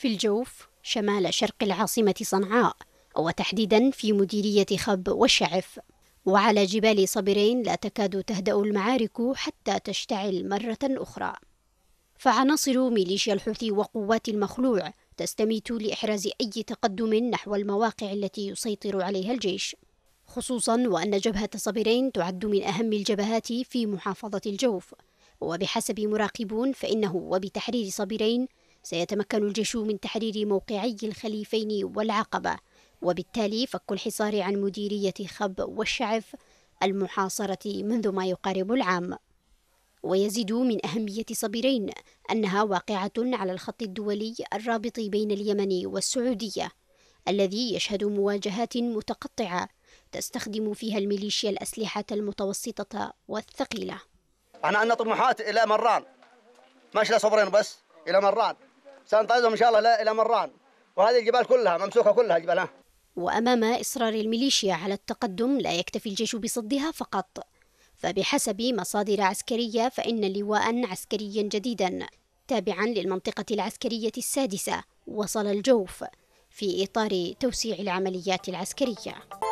في الجوف شمال شرق العاصمة صنعاء وتحديدا في مديرية خب والشعف وعلى جبال صبرين لا تكاد تهدأ المعارك حتى تشتعل مرة أخرى فعناصر ميليشيا الحوثي وقوات المخلوع تستميت لإحراز أي تقدم نحو المواقع التي يسيطر عليها الجيش خصوصا وأن جبهة صبرين تعد من أهم الجبهات في محافظة الجوف وبحسب مراقبون فإنه وبتحرير صبرين سيتمكن الجيش من تحرير موقعي الخليفين والعقبة وبالتالي فك الحصار عن مديرية خب والشعف المحاصرة منذ ما يقارب العام ويزيد من أهمية صبرين أنها واقعة على الخط الدولي الرابط بين اليمن والسعودية الذي يشهد مواجهات متقطعة تستخدم فيها الميليشيا الأسلحة المتوسطة والثقيلة أنا عندنا طموحات إلى مران ماشي لصبرين بس إلى مران سنطردهم إن شاء الله إلى مران وهذه الجبال كلها ممسوكة كلها الجبال وأمام إصرار الميليشيا على التقدم لا يكتفي الجيش بصدها فقط فبحسب مصادر عسكرية فإن لواء عسكريا جديدا تابعا للمنطقة العسكرية السادسة وصل الجوف في إطار توسيع العمليات العسكرية